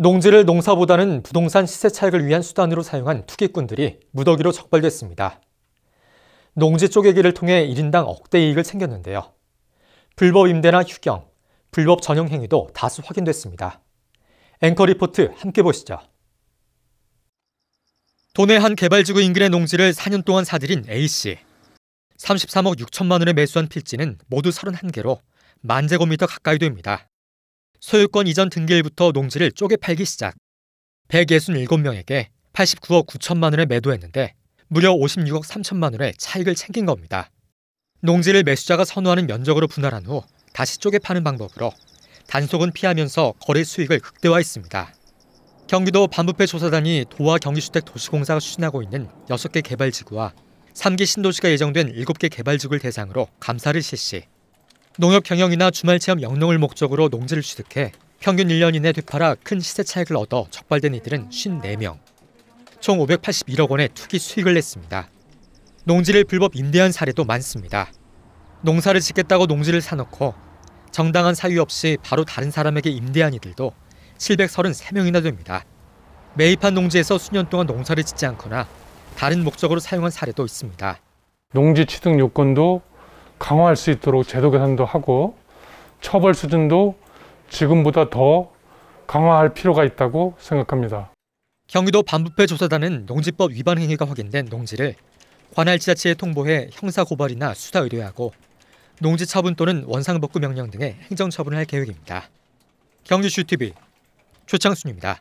농지를 농사보다는 부동산 시세 차익을 위한 수단으로 사용한 투기꾼들이 무더기로 적발됐습니다. 농지 쪼개기를 통해 1인당 억대 이익을 챙겼는데요. 불법 임대나 휴경, 불법 전용 행위도 다수 확인됐습니다. 앵커 리포트 함께 보시죠. 도내 한 개발지구 인근의 농지를 4년 동안 사들인 A씨. 33억 6천만 원에 매수한 필지는 모두 31개로 만 제곱미터 가까이 됩니다. 소유권 이전 등기일부터 농지를 쪼개 팔기 시작. 167명에게 89억 9천만 원에 매도했는데 무려 56억 3천만 원의 차익을 챙긴 겁니다. 농지를 매수자가 선호하는 면적으로 분할한 후 다시 쪼개 파는 방법으로 단속은 피하면서 거래 수익을 극대화했습니다. 경기도 반부패 조사단이 도와 경기주택 도시공사가 추진하고 있는 6개 개발지구와 3기 신도시가 예정된 7개 개발지구를 대상으로 감사를 실시. 농협 경영이나 주말 체험 영농을 목적으로 농지를 취득해 평균 1년 이내 되팔아 큰 시세 차익을 얻어 적발된 이들은 54명. 총 581억 원의 투기 수익을 냈습니다. 농지를 불법 임대한 사례도 많습니다. 농사를 짓겠다고 농지를 사놓고 정당한 사유 없이 바로 다른 사람에게 임대한 이들도 733명이나 됩니다. 매입한 농지에서 수년 동안 농사를 짓지 않거나 다른 목적으로 사용한 사례도 있습니다. 농지 취득 요건도 강화할 수 있도록 제도 개선도 하고 처벌 수준도 지금보다 더 강화할 필요가 있다고 생각합니다. 경기도 반부패 조사단은 농지법 위반 행위가 확인된 농지를 관할 지자체에 통보해 형사 고발이나 수사 의뢰하고 농지 처분 또는 원상복구 명령 등의 행정 처분할 계획입니다. 경기슈 TV 최창순입니다.